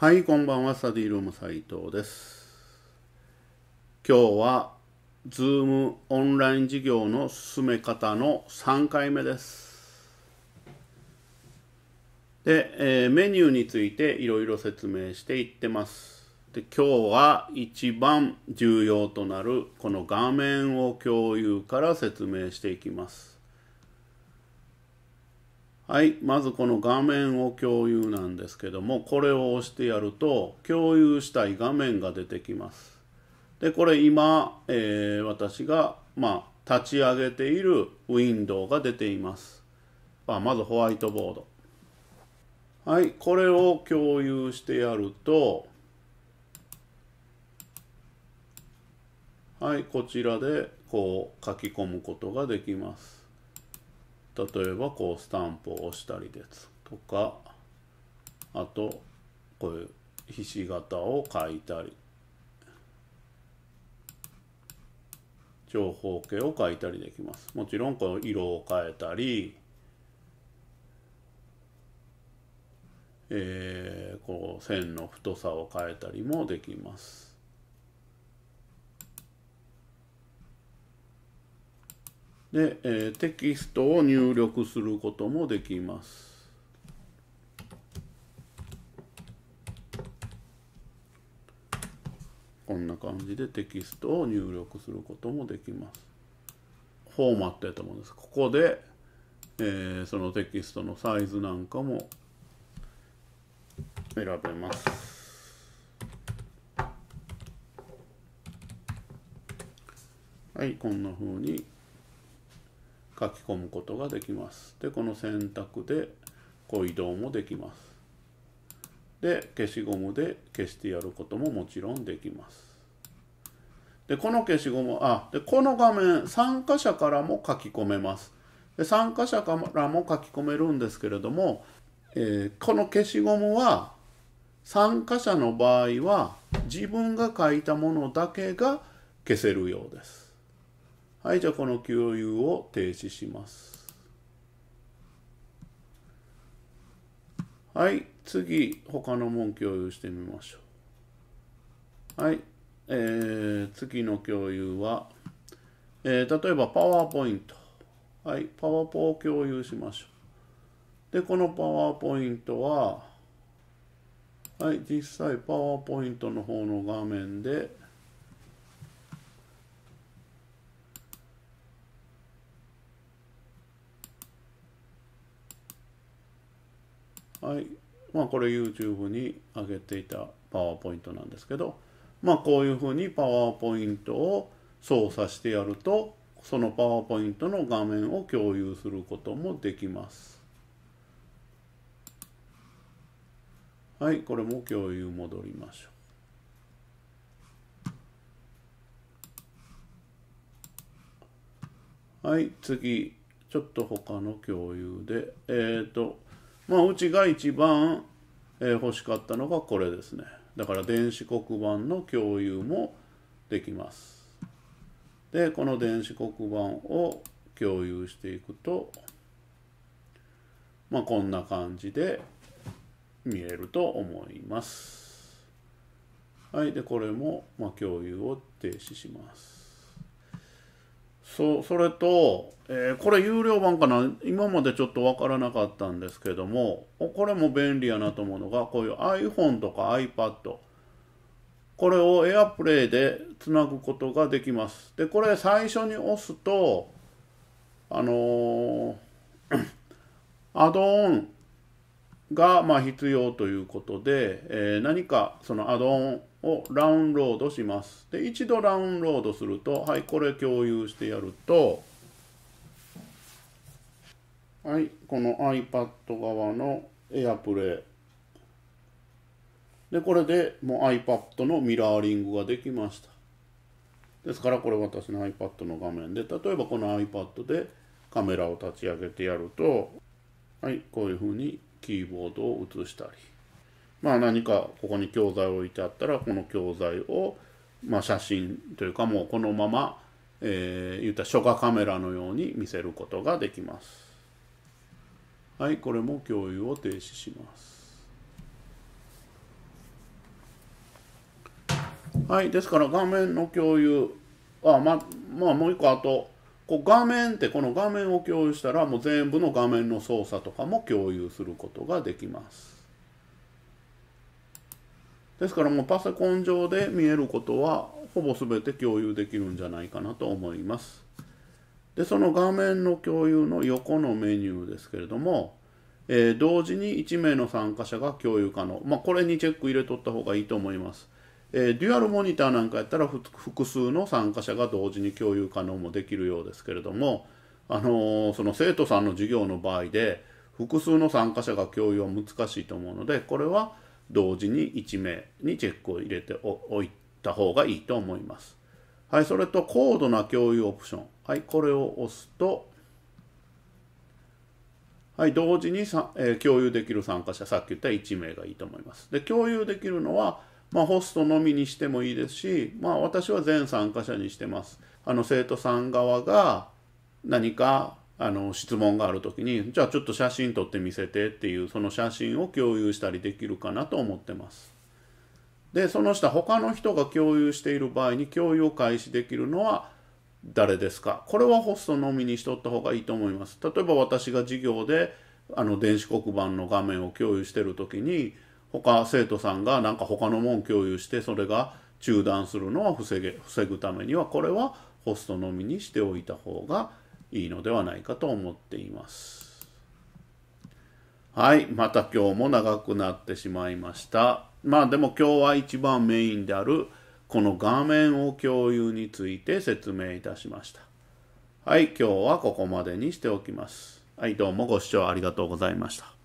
はい、こんばんは、サディルーム斉藤です。今日は、Zoom オンライン授業の進め方の3回目です。で、えー、メニューについていろいろ説明していってます。で今日は一番重要となるこの画面を共有から説明していきます。はい、まずこの画面を共有なんですけども、これを押してやると、共有したい画面が出てきます。で、これ今、えー、私が、まあ、立ち上げているウィンドウが出ています。あ、まずホワイトボード。はい、これを共有してやると、はい、こちらでこう書き込むことができます。例えばこうスタンプを押したりですとかあとこういうひし形を書いたり長方形を書いたりできますもちろんこの色を変えたりえー、こう線の太さを変えたりもできますで、えー、テキストを入力することもできます。こんな感じでテキストを入力することもできます。フォーマットやと思うんです。ここで、えー、そのテキストのサイズなんかも選べます。はい、こんな風に書き込むことができます。で、この選択でこう移動もできます。で、消しゴムで消してやることももちろんできます。で、この消しゴム、あ、で、この画面、参加者からも書き込めます。で参加者からも書き込めるんですけれども、えー、この消しゴムは参加者の場合は自分が書いたものだけが消せるようです。はい、じゃあこの共有を停止します。はい、次、他のもん共有してみましょう。はい、えー、次の共有は、えー、例えばパワーポイント。はい、パワポを共有しましょう。で、このパワーポイントは、はい、実際パワーポイントの方の画面で、はいまあ、これ YouTube に上げていたパワーポイントなんですけど、まあ、こういうふうにパワーポイントを操作してやるとそのパワーポイントの画面を共有することもできます。はい、これも共有戻りましょう。はい、次、ちょっと他の共有で、えっ、ー、と、まあうちが一番、えー、欲しかったのがこれですねだから電子黒板の共有もできますでこの電子黒板を共有していくとまあこんな感じで見えると思いますはいでこれもまあ共有を停止しますそそれと、えー、これ有料版かな今までちょっと分からなかったんですけどもこれも便利やなと思うのがこういう iPhone とか iPad これを AirPlay でつなぐことができますでこれ最初に押すとあのー、アドオンがま必要ということで、えー、何かそのアドオンをダウンロードします。で、一度ダウンロードすると、はい、これ共有してやると、はい、この iPad 側の AirPlay。で、これでもう iPad のミラーリングができました。ですから、これ私の iPad の画面で、例えばこの iPad でカメラを立ち上げてやると、はい、こういうふうにキーボードを映したり。まあ、何かここに教材置いてあったらこの教材を、まあ、写真というかもうこのまま、えー、言った書画カメラのように見せることができます。はい、これも共有を停止します。はい、ですから画面の共有、あ、ま、まあもう一個あと、こう画面ってこの画面を共有したらもう全部の画面の操作とかも共有することができます。ですからもうパソコン上で見えることはほぼ全て共有できるんじゃないかなと思います。でその画面の共有の横のメニューですけれども、えー、同時に1名の参加者が共有可能、まあ、これにチェック入れとった方がいいと思います。えー、デュアルモニターなんかやったら複数の参加者が同時に共有可能もできるようですけれども、あのー、その生徒さんの授業の場合で複数の参加者が共有は難しいと思うのでこれは同時に1名にチェックを入れておいた方がいいと思います。はい、それと高度な共有オプション。はい、これを押すと、はい、同時にさ、えー、共有できる参加者、さっき言った1名がいいと思います。で、共有できるのは、まあ、ホストのみにしてもいいですし、まあ、私は全参加者にしてます。あの、生徒さん側が何かあの質問がある時にじゃあちょっと写真撮ってみせてっていうその写真を共有したりできるかなと思ってます。でその下他の人が共有している場合に共有を開始できるのは誰ですかこれはホストのみにしとった方がいいと思います。例えば私が授業であの電子黒板の画面を共有してる時に他生徒さんがなんか他のもん共有してそれが中断するのは防げ防ぐためにはこれはホストのみにしておいた方がいいのではないかと思っています。はい、また今日も長くなってしまいました。まあでも今日は一番メインであるこの画面を共有について説明いたしました。はい、今日はここまでにしておきます。はい、どうもご視聴ありがとうございました。